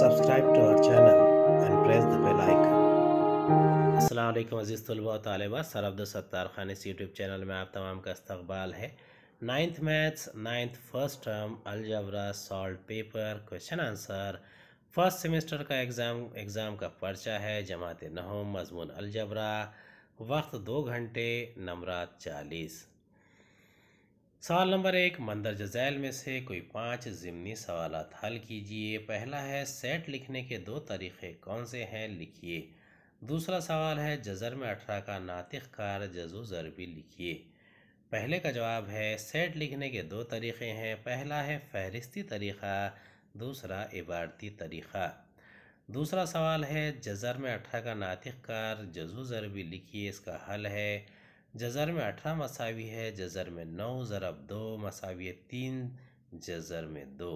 Subscribe to our channel and press the bell icon अस्सलाम अज़ीज़ तलबा तलबा सरअब्दुल सत्तार खान इस यूट्यूब चैनल में आप तमाम का इस्तकबाल है ninth maths ninth first term algebra solved paper question answer first semester का एग्ज़ाम एग्ज़ाम का पर्चा है जमात नहम मजमून अलजबरा वक्त दो घंटे नंबर चालीस सवाल नंबर एक मंदरज जैल में से कोई पांच ज़िमनी सवाल हल कीजिए पहला है सेट लिखने के दो तरीक़े कौन से हैं लिखिए दूसरा सवाल है जज़र में अठारह का नातिक कार जजो ज़रबी लिखिए पहले का जवाब है सेट लिखने के दो तरीक़े हैं पहला है फहरिस्ती तरीक़ा दूसरा इबारती तरीक़ा दूसरा सवाल है जज़र में अठारह का नातिक कार जजो ज़रबी लिखिए इसका हल है जज़र में अठारह मसावी है जज़र में नौ ज़रब दो मसावी है तीन जज़र में दो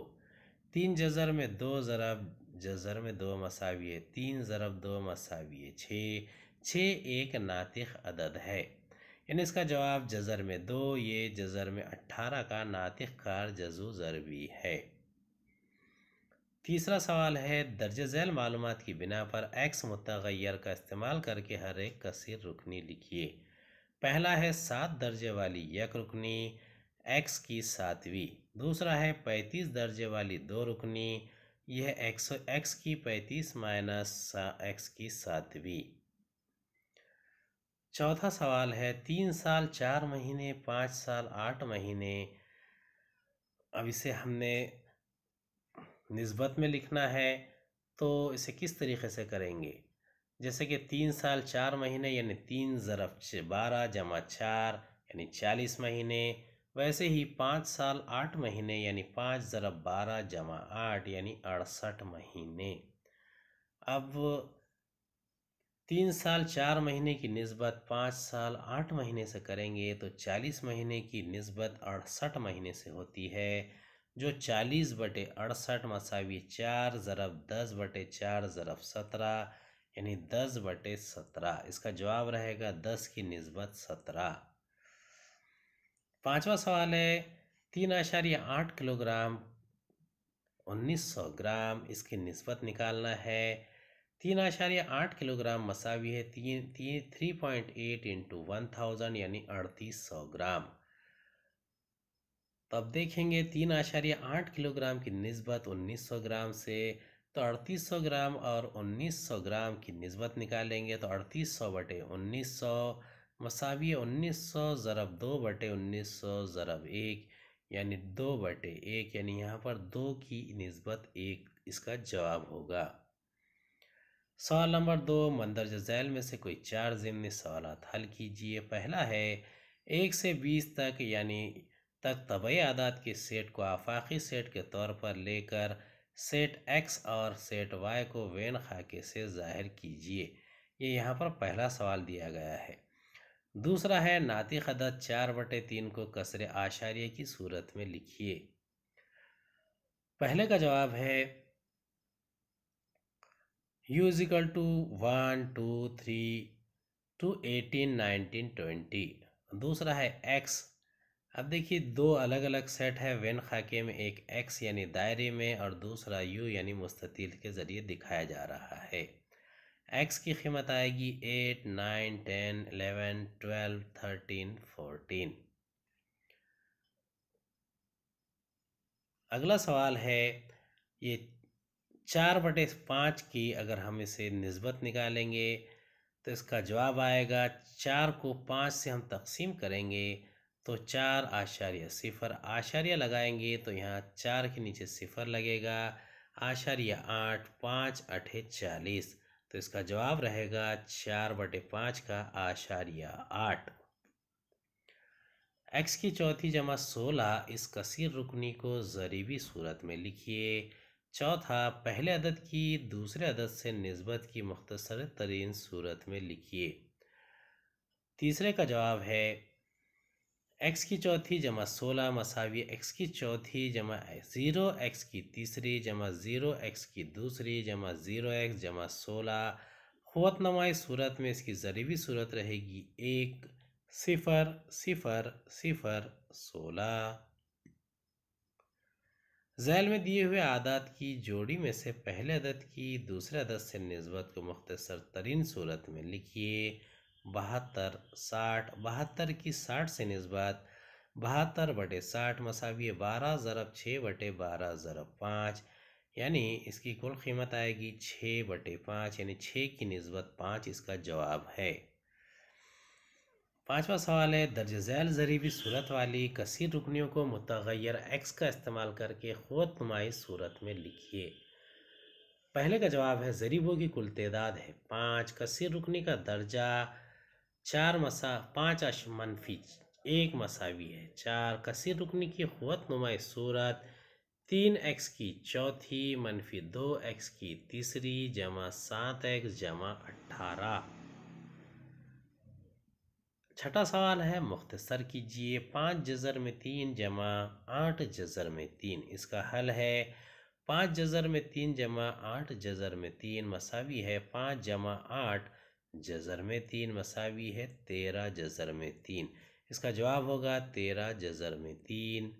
तीन जज़र में दो ज़रब जज़र में दो मसावी है तीन ज़रब दो मसावी है छः छः एक नातिक अदद है यानी इसका जवाब जज़र में दो ये जज़र में अट्ठारह का नातिक कार जजू ज़रबी है तीसरा सवाल है दर्ज झैल मालूम की बिना पर एक्स मतगैर का इस्तेमाल करके हर एक कसर रुकनी लिखिए पहला है सात दर्जे वाली एक रुकनी एक्स की सातवीं दूसरा है पैंतीस दर्जे वाली दो रुकनी यह एक्स एक्स की पैंतीस माइनस एक्स की सातवीं चौथा सवाल है तीन साल चार महीने पाँच साल आठ महीने अब इसे हमने नस्बत में लिखना है तो इसे किस तरीके से करेंगे जैसे कि तीन साल चार महीने यानी तीन ज़रब बारह जमा चार यानी चालीस महीने वैसे ही पाँच साल आठ महीने यानी पाँच ज़रब बारह जमा आठ यानी अड़सठ महीने अब तीन साल चार महीने की नस्बत पाँच साल आठ महीने से करेंगे तो चालीस महीने की नस्बत अड़सठ महीने से होती है जो चालीस बटे अड़सठ मसावी चार ज़रब दस बटे चार ज़रब सत्रह यानी दस बटे सत्रह इसका जवाब रहेगा दस की नस्बत सत्रह पांचवा सवाल है तीन आशार्य आठ किलोग्राम उन्नीस सौ ग्राम इसकी नस्बत निकालना है तीन आशार्य आठ किलोग्राम मसावी है तीन तीन three point eight into one thousand यानी अड़तीस सौ ग्राम तब देखेंगे तीन आशार्य आठ किलोग्राम की नस्बत उन्नीस सौ ग्राम से तो अड़तीस सौ ग्राम और उन्नीस सौ ग्राम की नस्बत निकालेंगे तो अड़तीस सौ बटे उन्नीस सौ मसावी उन्नीस सौ ज़रब दो बटे उन्नीस सौ ज़रब एक यानी दो बटे एक यानी यहाँ पर दो की नस्बत एक इसका जवाब होगा सवाल नंबर दो मंदरजा जैल में से कोई चार ज़िमनी सवाल हल कीजिए पहला है एक से बीस तक यानी तक तबई आदात के सेट को आफाकी सेट के तौर पर लेकर सेट एक्स और सेट वाई को वेन खाके से ज़ाहिर कीजिए ये यहाँ पर पहला सवाल दिया गया है दूसरा है नाती खदा चार बटे तीन को कसरे आशार्य की सूरत में लिखिए पहले का जवाब है is equal to one two three two eighteen nineteen twenty दूसरा है एक्स अब देखिए दो अलग अलग सेट है वेन खाके में एक एक्स यानी दायरे में और दूसरा यू यानी मुस्ततील के ज़रिए दिखाया जा रहा है एक्स की कीमत आएगी eight nine ten eleven twelve thirteen fourteen अगला सवाल है ये चार बटे पाँच की अगर हम इसे नस्बत निकालेंगे तो इसका जवाब आएगा चार को पाँच से हम तकसीम करेंगे तो चार आशार्य सिफर आशार्य लगाएंगे तो यहाँ चार के नीचे सिफर लगेगा आशार्य आठ पाँच अठे चालीस तो इसका जवाब रहेगा चार बटे पाँच का आशार्य आठ एक्स की चौथी जमा सोलह इस कसीर रुकनी को ज़रीबी सूरत में लिखिए चौथा पहले अदद की दूसरे अदद से नस्बत की मख्तसर तरीन सूरत में लिखिए तीसरे का जवाब है एक्स की चौथी जमा सोलह मसावी एक्स की चौथी जमा ज़ीरो एक्स की तीसरी जमा ज़ीरो एक्स की दूसरी जमा ज़ीरो एक्स जमा सोलह क़वतनुमा सूरत में इसकी ज़रीबी सूरत रहेगी एक सिफर सिफर सिफर सोलह जैल में दिए हुए आदात की जोड़ी में से पहले अदद की दूसरे अदद से नस्बत को मुख्तसर तरीन सूरत में लिखिए बहत्तर साठ बहत्तर की साठ से नस्बत बहत्तर बटे साठ मसावी बारह ज़रब छः बटे बारह ज़रब पाँच यानी इसकी कुल कीमत आएगी छः बटे पाँच यानी छः की नस्बत पाँच इसका जवाब है पाँचवा सवाल है दर्ज झैल ज़रीबी सूरत वाली कसर रुकनियों को मतगैर एक्स का इस्तेमाल करके खुद नुमाई सूरत में लिखिए पहले का जवाब है ज़रीबों की कुल तदाद है पाँच कसर रुकनी का दर्जा चार मसा पाँच अश मनफी एक मसावी है चार कसर रुकने की क़वत नुमाए सूरत तीन एक्स की चौथी मनफी दो एक्स की तीसरी जमा सात एक्स जमा अट्ठारह छठा सवाल है मुख्तसर कीजिए पाँच जजर में तीन जमा आठ जजर में तीन इसका हल है पाँच जजर में तीन जमा आठ जजर में तीन मसावी है पाँच जमा आठ जज़र में तीन मसावी है तेरह जज़र में तीन इसका जवाब होगा तेरह जज़र में तीन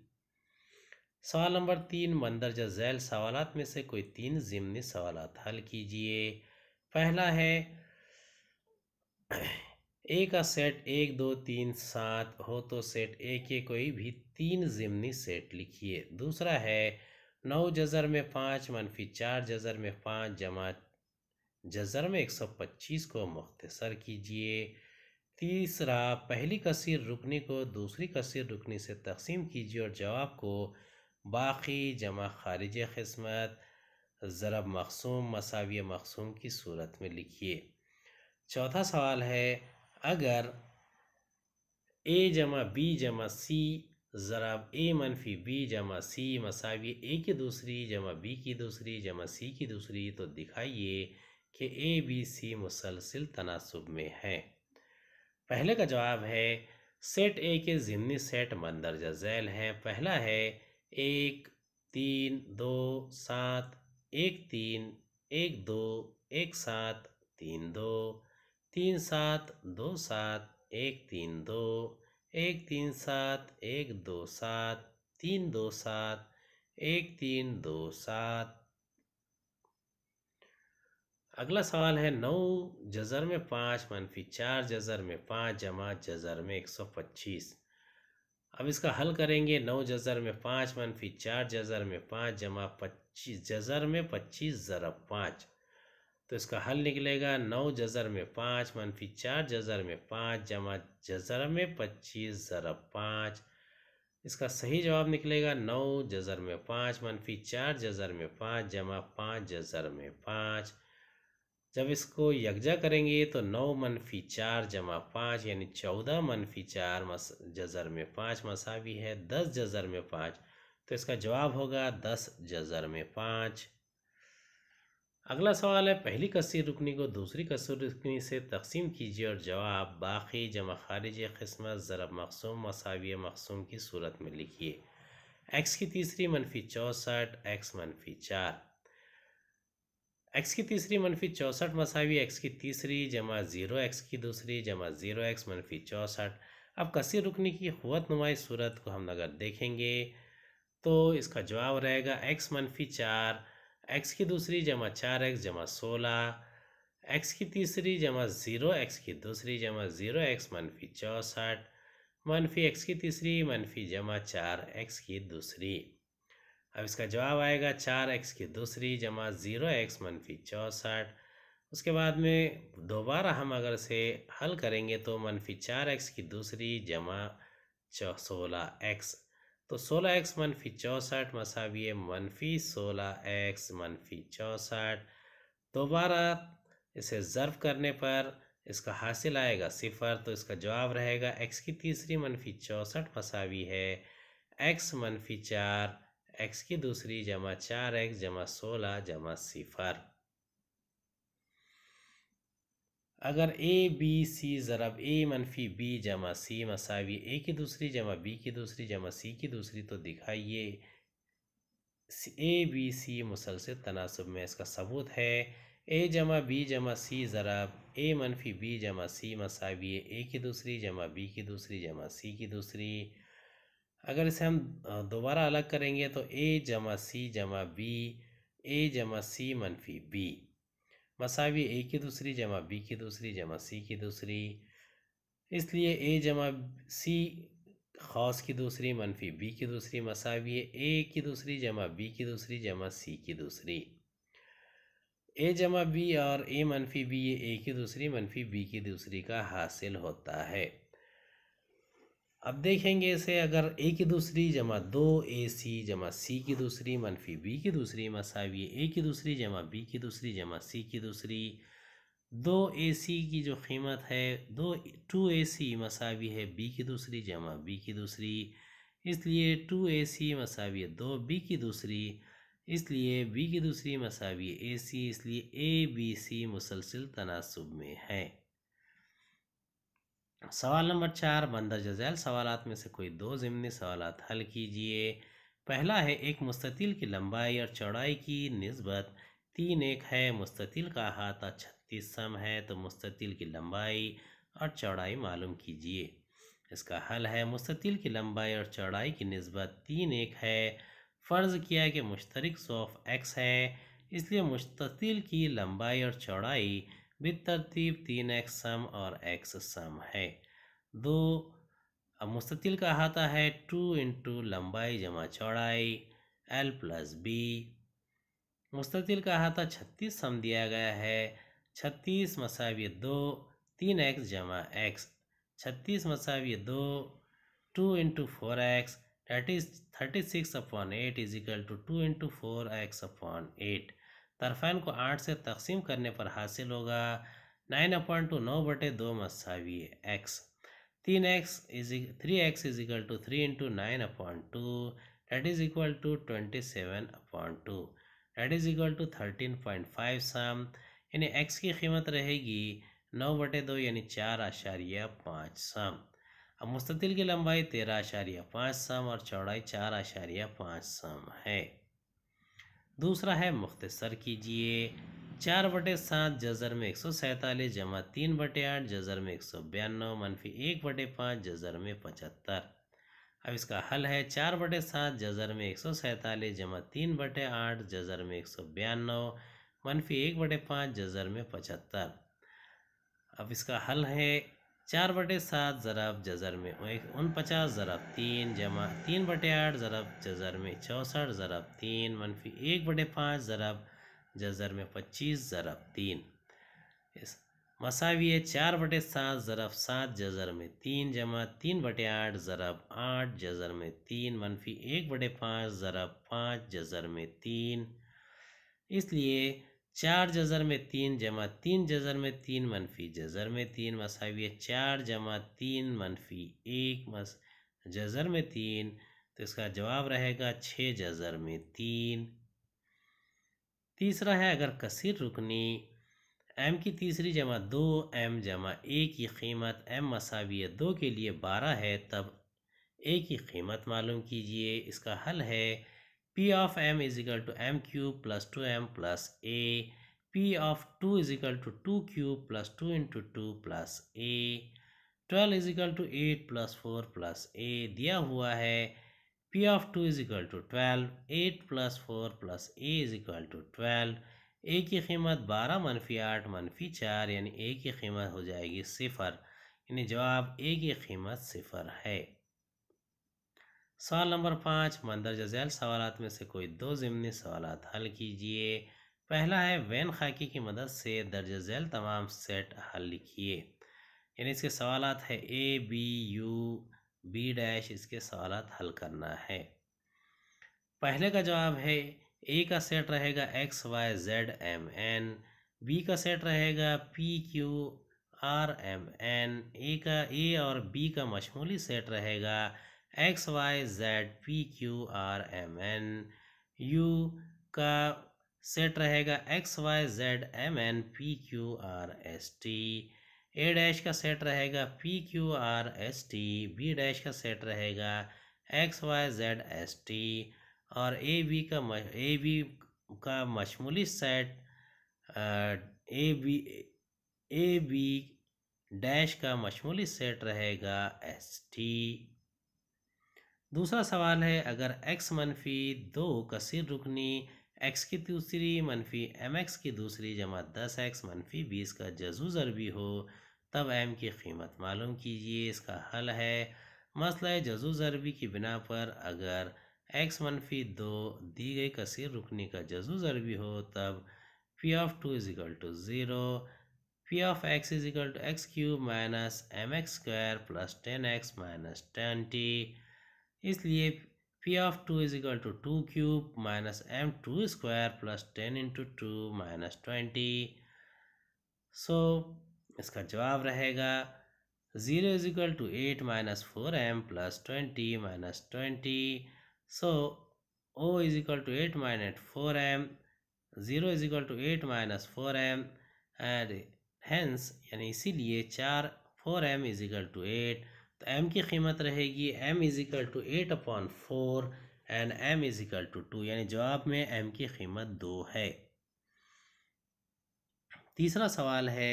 सवाल नंबर तीन मंदरजा जैल सवाल में से कोई तीन ज़िमनी सवाल हल कीजिए पहला है ए का सेट एक दो तीन सात हो तो सेट ए के कोई भी तीन ज़िमनी सेट लिखिए दूसरा है नौ जज़र में पाँच मनफी चार जज़र में पाँच जमा जजर में 125 को मुख्तसर कीजिए तीसरा पहली कसर रुकनी को दूसरी कसर रुकनी से तकसीम कीजिए और जवाब को बाकी जमा खारिज खिस्मत ज़रब मखसूम मसावी मखसूम की सूरत में लिखिए चौथा सवाल है अगर ए जमा बी जमा सी ज़राब ए मनफी बी जमा सी मसावी ए की दूसरी जमा बी की दूसरी जमा सी की दूसरी तो दिखाइए कि ए बी सी मुसलसिल तनासब में है पहले का जवाब है सेट ए के ज़िमनी सेट मंदरजा झैल हैं पहला है एक तीन दो सात एक तीन एक दो एक सात तीन दो तीन सात दो सात एक तीन दो एक तीन सात एक दो सात तीन दो सात एक तीन दो सात अगला सवाल है नौ जजर में पाँच मनफी चार जजर में पाँच जमा जजर में एक सौ पच्चीस अब इसका हल करेंगे नौ जजर में पाँच मनफी चार जजर में पाँच जमा पच्चीस जजर में पच्चीस ज़रब पाँच तो इसका हल निकलेगा नौ जजर में पाँच मनफी चार जजर में पाँच जमा जजर में पच्चीस ज़रब पाँच इसका सही जवाब निकलेगा नौ जजर में पाँच मनफी चार जजर में पाँच जमा पाँच जजर में पाँच जब इसको यकजा करेंगे तो नौ मनफी चार जमा पाँच यानी चौदह मनफी चार मस जजर में पाँच मसावी है दस जजर में पाँच तो इसका जवाब होगा दस जजर में पाँच अगला सवाल है पहली कसर रुकनी को दूसरी कसर रुकनी से तकसीम कीजिए और जवाब बाकी जमा खारिज कस्मत ज़रब मखसूम मसावी मखसूम की सूरत में लिखिए एक्स की तीसरी मनफी चौंसठ एक्स मनफी चार एक्स की तीसरी मनफी चौंसठ मसावी एक्स की तीसरी जमा ज़ीरो एक्स की दूसरी जमा ज़ीरो एक्स मनफी चौंसठ अब कसी रुकने की क़वत नुमाई सूरत को हम अगर देखेंगे तो इसका जवाब रहेगा एक्स मनफी चार एक्स की दूसरी जमा चार एक्स जमा सोलह एक्स की तीसरी जमा ज़ीरो एक्स की दूसरी जमा ज़ीरो एक्स मनफी चौंसठ मनफी एक्स की तीसरी मनफी जमा चार एक्स की दूसरी अब इसका जवाब आएगा चार एक्स की दूसरी जमा ज़ीरो एक्स मनफी चौंसठ उसके बाद में दोबारा हम अगर से हल करेंगे तो मनफी चार एक्स की दूसरी जमा चौ सोलह एक्स तो सोलह एक्स मनफी चौंसठ मसावी मनफी सोलह एक्स मनफी चौंसठ दोबारा इसे ज़र्व करने पर इसका हासिल आएगा सिफर तो इसका जवाब रहेगा एक्स की तीसरी मनफी चौंसठ मसावी है एक्स मनफी चार एक्स की दूसरी जमा चार एक्स जमा सोलह जमा सिफर अगर ए बी सी ज़रब ए मनफी बी जमा सी मसावी ए की दूसरी जमा बी की दूसरी जमा सी की दूसरी तो दिखाइए ए बी सी मुसलसल तनासब में इसका सबूत है ए जमा बी जमा सी ज़रब ए मनफी बी जमा सी मसावी ए की दूसरी जमा बी की दूसरी जमा सी की दूसरी अगर इसे हम दोबारा अलग करेंगे तो ए जमा सी जमा बी ए जमा सी मनफी बी मसावी ए की दूसरी जमा बी की दूसरी जमा सी की दूसरी इसलिए ए जमा सी खौस की दूसरी मनफी बी की दूसरी मसावी ए की दूसरी जमा बी की दूसरी जमा सी की दूसरी ए जमा बी और ए मनफी बी ये ए की दूसरी मनफी बी की दूसरी का हासिल होता है अब देखेंगे इसे अगर ए की दूसरी जमा दो ए सी जमा सी की दूसरी मनफी बी की दूसरी मसावी ए की दूसरी जमा बी की दूसरी जमा सी की दूसरी दो ए सी की जो कीमत है दो टू ए सी मसावी है बी की दूसरी जमा बी की दूसरी इसलिए टू ए सी मसावी दो बी की दूसरी इसलिए बी की दूसरी मसावी ए सी इसलिए ए बी सी मुसलसिल तनासब में है सवाल नंबर चार बंदर जजैल सवाल में से कोई दो ज़िमनी सवाल हल कीजिए पहला है एक मुस्ततिल की लंबाई और चौड़ाई की नस्बत तीन एक है मुस्तिल का अहाता छत्तीस सम है तो मुस्तिल की लंबाई और चौड़ाई मालूम कीजिए इसका हल है मुस्ततिल की लंबाई और चौड़ाई की नस्बत तीन एक है फ़र्ज़ किया कि मुश्तरक सौफ एक्स है इसलिए मुस्तिल की लंबाई और चौड़ाई बिद तरतीब तीन एक्स सम और एक्स सम है दो मुस्तिल का अहाता है टू इंटू लंबाई जमा चौड़ाई एल प्लस बी मुस्तिल का अहाता छत्तीस सम दिया गया है छत्तीस मसावी दो तीन एक्स जमा एक्स छत्तीस मसावी दो two into four X thirty thirty six upon eight is equal to two into four X upon eight तरफान को आठ से तकसीम करने पर हासिल होगा नाइन अपॉइंट टू नौ बटे दो मसावी एक्स तीन X is three X is equal to three into nine upon two that is equal to twenty seven upon two that is equal to thirteen point five साम यानी x की कीमत रहेगी नौ बटे दो यानी चार आशारिया पाँच सम अब मुस्तिल की लंबाई तेरह आशारिया पाँच साम और चौड़ाई चार आशारिया पाँच सम है दूसरा है मुख्तसर कीजिए चार बटे सात जजर में एक सौ सैंतालीस जमा तीन बटे आठ जजर में एक सौ बयानवे मनफी एक बटे पाँच जजर में पचहत्तर अब इसका हल है चार बटे सात जजर में एक सौ सैंतालीस जमा तीन बटे आठ जजर में एक सौ बयानवे मनफी एक बटे पाँच जजर में पचहत्तर अब इसका हल है चार बटे सात ज़रब जज़र में उनपचास ज़रब तीन जमा तीन बटे आठ ज़रब जज़र में चौंसठ ज़रब तीन मनफी एक बटे पाँच ज़रब जज़र में पच्चीस ज़रब तीन इस मसावी है चार बटे सात ज़रब सात जज़र में तीन जमा तीन बटे आठ ज़रब आठ जज़र में तीन मनफी एक बटे पाँच ज़रब पाँच जज़र में तीन इसलिए चार जजर में तीन जमा तीन जजर में तीन मनफी जजर में तीन मसावी है चार जमा तीन मनफी एक मस जजर में तीन तो इसका जवाब रहेगा छः जजर में तीन तीसरा है अगर कसर रुकनी एम की तीसरी जमा दो एम जमा ए की कीमत एम मसावी है दो के लिए बारह है तब ए की कीमत मालूम कीजिए इसका हल है P of m is equal to m cube plus 2m plus a. P of 2 is equal to 2 cube plus 2 into 2 plus a. 12 is equal to eight plus four plus A दिया हुआ है P of two is equal to twelve eight plus four plus A is equal to twelve A की कीमत बारह मनफी आठ मनफी चार यानी ए की कीमत हो जाएगी सिफर यानी जवाब ए की कीमत सिफर है सवाल नंबर पाँच मंदरजा झैल सवाल में से कोई दो ज़िमनी सवाल हल कीजिए पहला है वैन खाकी की मदद से दर्ज झैल तमाम सेट हल लिखिए यानी इसके सवाल है A B U B dash इसके सवाल हल करना है पहले का जवाब है ए का सेट रहेगा X Y Z M N B का सेट रहेगा P Q R M N A का ए और बी का मशमूली सेट रहेगा X Y Z P Q R M N U का सेट रहेगा X Y Z M N P Q R S T A dash का set रहेगा P Q R S T B dash का set रहेगा X Y Z S T और ए B का A B का मशमूली set A B A B dash का मशमूली सेट रहेगा एस टी दूसरा सवाल है अगर एक्स मनफी दो कसर रुकनी एक्स की दूसरी मनफी एम एक्स की दूसरी जमा दस एक्स मनफी बीस का जजू ज़रबी हो तब एम की कीमत मालूम कीजिए इसका हल है मसला जजू ज़रबी की बिना पर अगर एक्स मनफी दो दी गई कसर रुकनी का जजू ज़रबी हो तब P of two is equal to zero P of X is equal to X cube minus M X square plus ten X minus twenty इसलिए P of two is equal to two cube minus M two square plus ten into two minus twenty so इसका जवाब रहेगा zero is equal to eight minus four M plus twenty minus twenty so O is equal to eight minus four M zero is equal to eight minus four M and hence यानी इसीलिए चार four M is equal to eight तो M की कीमत रहेगी M is equal to eight upon four and M is equal to two यानी जवाब में एम की कीमत दो है तीसरा सवाल है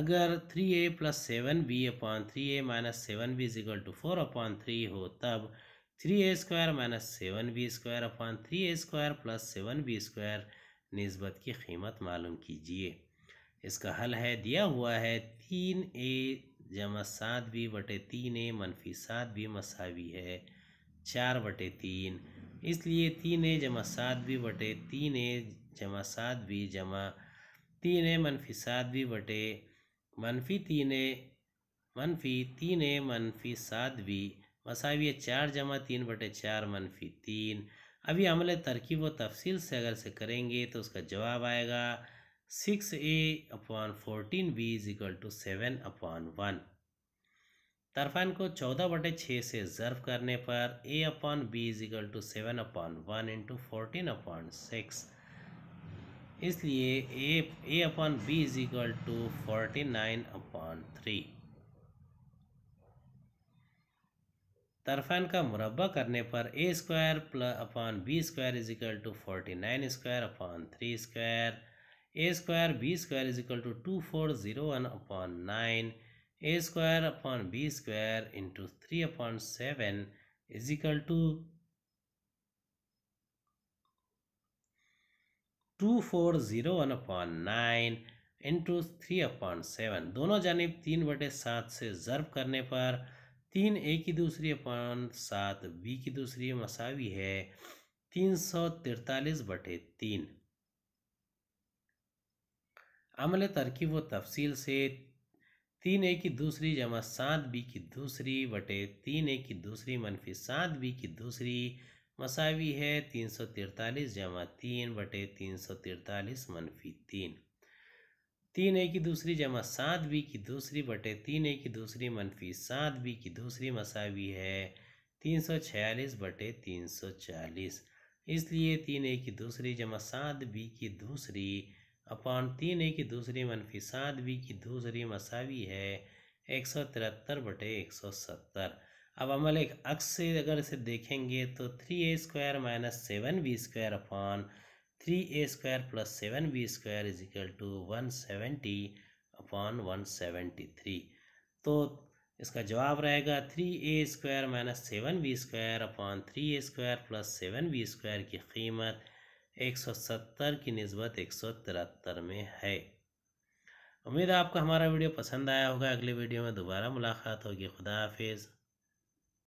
अगर three A plus seven B upon three A minus seven B is equal to four upon three हो तब three A square minus seven B square upon three A square plus seven B square नस्बत की कीमत मालूम कीजिए इसका हल है दिया हुआ है तीन ए जमा सात भी बटे तीन ए मनफी सात भी मसावी है चार बटे तीन इसलिए तीन ए जमा सात भी बटे तीन ए जमा सात भी जमा तीन ए मनफी सात भी बटे मनफी तीन ए मनफी तीन ए मनफी सात भी मसावी है चार जमा तीन बटे चार मनफी तीन अभी हमले तरकीब व तफसील से अगर से करेंगे तो उसका जवाब आएगा six A upon fourteen B is equal to seven upon one तरफान को चौदह बटे छः से ज़र्व करने पर A upon B is equal to seven upon one into fourteen upon six इसलिए A A upon B is equal to forty nine upon three तरफान का मुरबा करने पर A square plus upon B square is equal to forty nine square upon three square A square B square is equal to two four zero one upon nine A square upon B square into three upon seven is equal to two four zero one upon nine into three upon seven दोनों जानब तीन बटे सात से जर्व करने पर तीन ए की दूसरी अपॉन सात बी की दूसरी मसावी है तीन सौ तिरतालीस बटे तीन अमल तरकीब व तफसील से तीन ए की दूसरी जमा सात बी की दूसरी बटे तीन ए की दूसरी मनफी सात बी की दूसरी मसावी है तीन सौ तिरतालीस जमा तीन बटे तीन सौ तिरतालीस मनफी तीन तीन ए की दूसरी जमा सात बी की दूसरी बटे तीन ए की दूसरी मनफी सात बी की दूसरी मसावी है तीन सौ छियालीस बटे तीन सौ चालीस इसलिए तीन ए की दूसरी जमा सात बी की दूसरी अपान तीन ए की दूसरी मनफी सात बी की दूसरी मसावी है एक सौ तिहत्तर बटे एक सौ सत्तर अब अमल एक अक्स से अगर इसे देखेंगे तो three A square minus seven B square upon three A square plus seven B square is equal to one seventy upon one seventy three तो इसका जवाब रहेगा three A square minus seven B square upon three A square plus seven B square की कीमत एक सौ सत्तर की नस्बत एक सौ तिहत्तर में है उम्मीद है आपको हमारा वीडियो पसंद आया होगा अगले वीडियो में दोबारा मुलाकात होगी खुदा हाफिज़